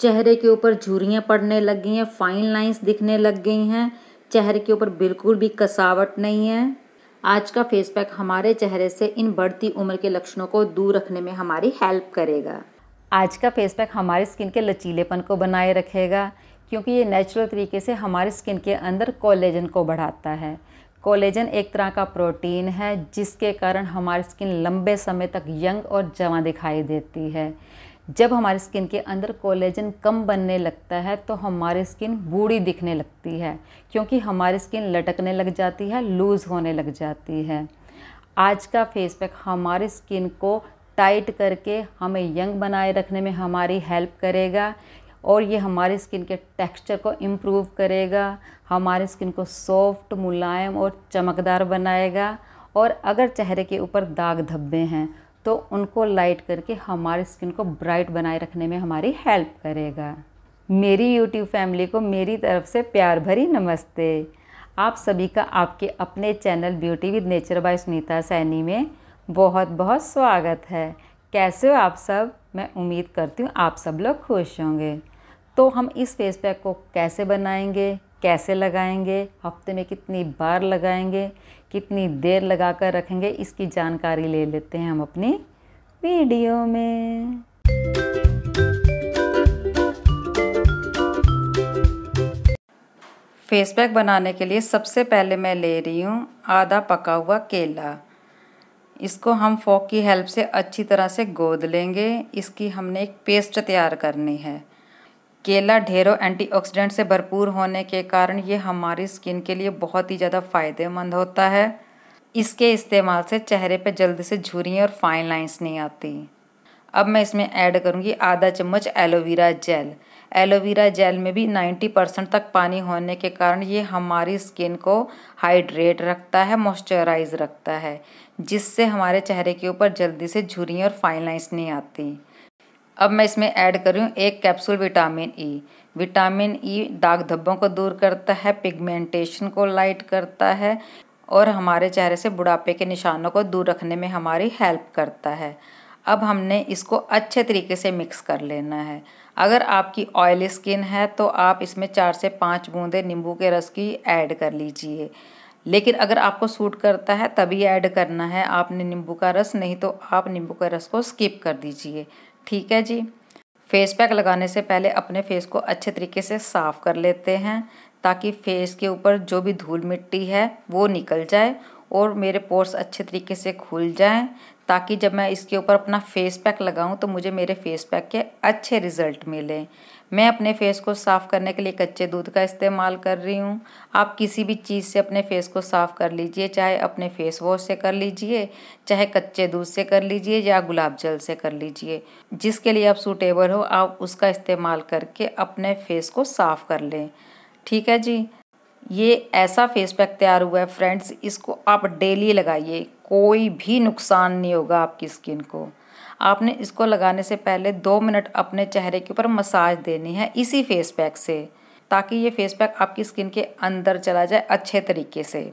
चेहरे के ऊपर झुरियाँ पड़ने लग गई हैं फाइन लाइंस दिखने लग गई हैं चेहरे के ऊपर बिल्कुल भी कसावट नहीं है आज का फेस पैक हमारे चेहरे से इन बढ़ती उम्र के लक्षणों को दूर रखने में हमारी हेल्प करेगा आज का फेस पैक हमारे स्किन के लचीलेपन को बनाए रखेगा क्योंकि ये नेचुरल तरीके से हमारे स्किन के अंदर कोलेजन को बढ़ाता है कोलेजन एक तरह का प्रोटीन है जिसके कारण हमारी स्किन लंबे समय तक यंग और जवां दिखाई देती है जब हमारी स्किन के अंदर कोलेजन कम बनने लगता है तो हमारी स्किन बूढ़ी दिखने लगती है क्योंकि हमारी स्किन लटकने लग जाती है लूज़ होने लग जाती है आज का फेस पैक हमारी स्किन को टाइट करके हमें यंग बनाए रखने में हमारी हेल्प करेगा और ये हमारी स्किन के टेक्सचर को इम्प्रूव करेगा हमारी स्किन को सॉफ्ट मुलायम और चमकदार बनाएगा और अगर चेहरे के ऊपर दाग धब्बे हैं तो उनको लाइट करके हमारे स्किन को ब्राइट बनाए रखने में हमारी हेल्प करेगा मेरी यूट्यूब फैमिली को मेरी तरफ से प्यार भरी नमस्ते आप सभी का आपके अपने channel beauty with nature by Sunita Saini में बहुत बहुत स्वागत है कैसे हो आप सब मैं उम्मीद करती हूँ आप सब लोग खुश होंगे तो हम इस फेस पैक को कैसे बनाएंगे कैसे लगाएंगे हफ्ते में कितनी बार लगाएंगे कितनी देर लगा कर रखेंगे इसकी जानकारी ले लेते हैं हम अपनी वीडियो में फेस पैक बनाने के लिए सबसे पहले मैं ले रही हूँ आधा पका हुआ केला इसको हम फोक की हेल्प से अच्छी तरह से गोद लेंगे इसकी हमने एक पेस्ट तैयार करनी है केला ढेरों एंटीऑक्सीडेंट से भरपूर होने के कारण ये हमारी स्किन के लिए बहुत ही ज़्यादा फ़ायदेमंद होता है इसके इस्तेमाल से चेहरे पे जल्दी से झुरियाँ और फाइन लाइंस नहीं आती अब मैं इसमें ऐड करूँगी आधा चम्मच एलोवेरा जेल एलोवेरा जेल में भी 90 परसेंट तक पानी होने के कारण ये हमारी स्किन को हाइड्रेट रखता है मॉइस्चराइज रखता है जिससे हमारे चेहरे के ऊपर जल्दी से झुरियाँ और फाइन लाइंस नहीं आती अब मैं इसमें ऐड करूँ एक capsule vitamin E vitamin E दाग धब्बों को दूर करता है पिगमेंटेशन को लाइट करता है और हमारे चेहरे से बुढ़ापे के निशानों को दूर रखने में हमारी हेल्प करता है अब हमने इसको अच्छे तरीके से मिक्स कर लेना है अगर आपकी ऑयली स्किन है तो आप इसमें चार से पाँच बूंदे नींबू के रस की ऐड कर लीजिए लेकिन अगर आपको सूट करता है तभी ऐड करना है आपने नींबू का रस नहीं तो आप नींबू के रस को स्किप कर दीजिए ठीक है जी फेस पैक लगाने से पहले अपने फेस को अच्छे तरीके से साफ़ कर लेते हैं ताकि फेस के ऊपर जो भी धूल मिट्टी है वो निकल जाए और मेरे पोर्स अच्छे तरीके से खुल जाएं ताकि जब मैं इसके ऊपर अपना फेस पैक लगाऊं तो मुझे मेरे फेस पैक के अच्छे रिज़ल्ट मिले मैं अपने फेस को साफ़ करने के लिए कच्चे दूध का इस्तेमाल कर रही हूँ आप किसी भी चीज़ से अपने फेस को साफ़ कर लीजिए चाहे अपने फेस वॉश से कर लीजिए चाहे कच्चे दूध से कर लीजिए या गुलाब जल से कर लीजिए जिसके लिए आप सूटेबल हो आप उसका इस्तेमाल करके अपने फेस को साफ़ कर लें ठीक है जी ये ऐसा फेस पैक तैयार हुआ है फ्रेंड्स इसको आप डेली लगाइए कोई भी नुकसान नहीं होगा आपकी स्किन को आपने इसको लगाने से पहले दो मिनट अपने चेहरे के ऊपर मसाज देनी है इसी फेस पैक से ताकि ये फेस पैक आपकी स्किन के अंदर चला जाए अच्छे तरीके से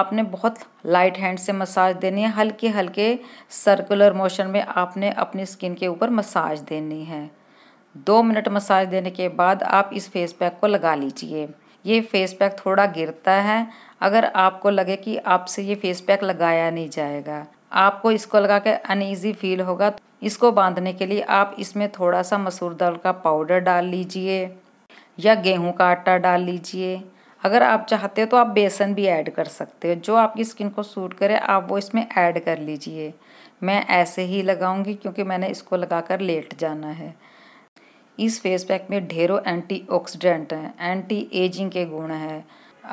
आपने बहुत लाइट हैंड से मसाज देनी है हल्के हल्के सर्कुलर मोशन में आपने अपनी स्किन के ऊपर मसाज देनी है दो मिनट मसाज देने के बाद आप इस फेस पैक को लगा लीजिए ये फेस पैक थोड़ा गिरता है अगर आपको लगे कि आपसे ये फेस पैक लगाया नहीं जाएगा आपको इसको लगा के अनईजी फील होगा तो इसको बांधने के लिए आप इसमें थोड़ा सा मसूर दाल का पाउडर डाल लीजिए या गेहूं का आटा डाल लीजिए अगर आप चाहते हो तो आप बेसन भी ऐड कर सकते हो जो आपकी स्किन को सूट करे आप वो इसमें ऐड कर लीजिए मैं ऐसे ही लगाऊंगी क्योंकि मैंने इसको लगाकर लेट जाना है इस फेस पैक में ढेरों एंटीऑक्सीडेंट हैं एंटी एजिंग के गुण हैं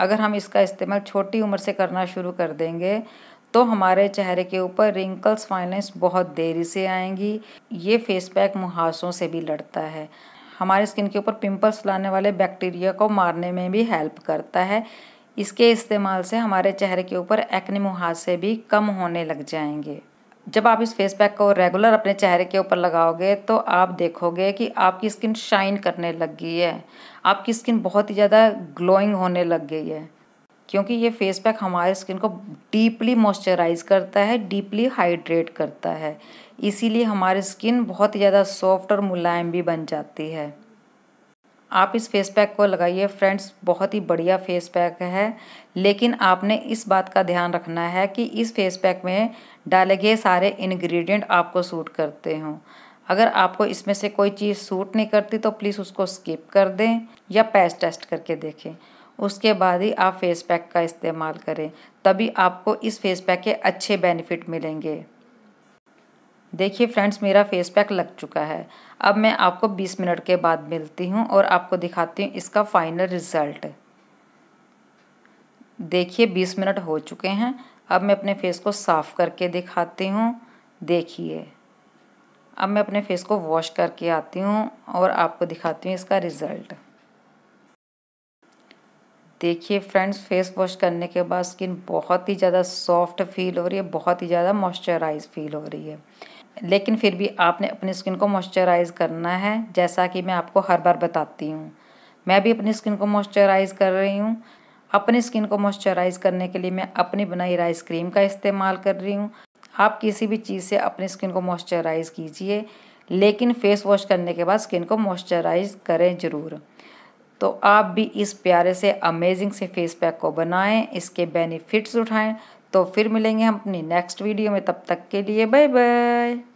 अगर हम इसका इस्तेमाल छोटी उम्र से करना शुरू कर देंगे तो हमारे चेहरे के ऊपर रिंकल्स फाइनेंस बहुत देरी से आएंगी ये फेस पैक मुहासों से भी लड़ता है हमारे स्किन के ऊपर पिंपल्स लाने वाले बैक्टीरिया को मारने में भी हेल्प करता है इसके इस्तेमाल से हमारे चेहरे के ऊपर एक्ने मुहासे भी कम होने लग जाएंगे जब आप इस फेस पैक को रेगुलर अपने चेहरे के ऊपर लगाओगे तो आप देखोगे कि आपकी स्किन शाइन करने लग गई है आपकी स्किन बहुत ही ज़्यादा ग्लोइंग होने लग गई है क्योंकि ये फेस पैक हमारे स्किन को डीपली मॉइस्चराइज करता है डीपली हाइड्रेट करता है इसीलिए हमारी स्किन बहुत ही ज़्यादा सॉफ्ट और मुलायम भी बन जाती है आप इस फेस पैक को लगाइए फ्रेंड्स बहुत ही बढ़िया फेस पैक है लेकिन आपने इस बात का ध्यान रखना है कि इस फेस पैक में डाले गए सारे इंग्रेडिएंट आपको सूट करते हों अगर आपको इसमें से कोई चीज़ सूट नहीं करती तो प्लीज़ उसको स्किप कर दें या पैच टेस्ट करके देखें उसके बाद ही आप फेस पैक का इस्तेमाल करें तभी आपको इस फेस पैक के अच्छे बेनिफिट मिलेंगे देखिए फ्रेंड्स मेरा फेस पैक लग चुका है अब मैं आपको 20 मिनट के बाद मिलती हूँ और आपको दिखाती हूँ इसका फाइनल रिज़ल्ट देखिए 20 मिनट हो चुके हैं अब मैं अपने फेस को साफ़ करके दिखाती हूँ देखिए अब मैं अपने फेस को वॉश करके आती हूँ और आपको दिखाती हूँ इसका रिज़ल्ट देखिए फ्रेंड्स फेस वॉश करने के बाद स्किन बहुत ही ज़्यादा सॉफ्ट फील हो रही है बहुत ही ज़्यादा मॉइस्चराइज फील हो रही है लेकिन फिर भी आपने अपनी स्किन को मॉइस्चराइज़ करना है जैसा कि मैं आपको हर बार बताती हूँ मैं भी अपनी स्किन को मॉइस्चराइज़ कर रही हूँ अपनी स्किन को मॉइस्चराइज़ करने के लिए मैं अपनी बनाई राइस क्रीम का इस्तेमाल कर रही हूँ आप किसी भी चीज़ से अपनी स्किन को मॉइस्चराइज़ कीजिए लेकिन फेस वॉश करने के बाद स्किन को मॉइस्चराइज़ करें ज़रूर तो आप भी इस प्यारे से अमेजिंग से फेस पैक को बनाएं इसके बेनिफिट्स उठाएं तो फिर मिलेंगे हम अपनी नेक्स्ट वीडियो में तब तक के लिए बाय बाय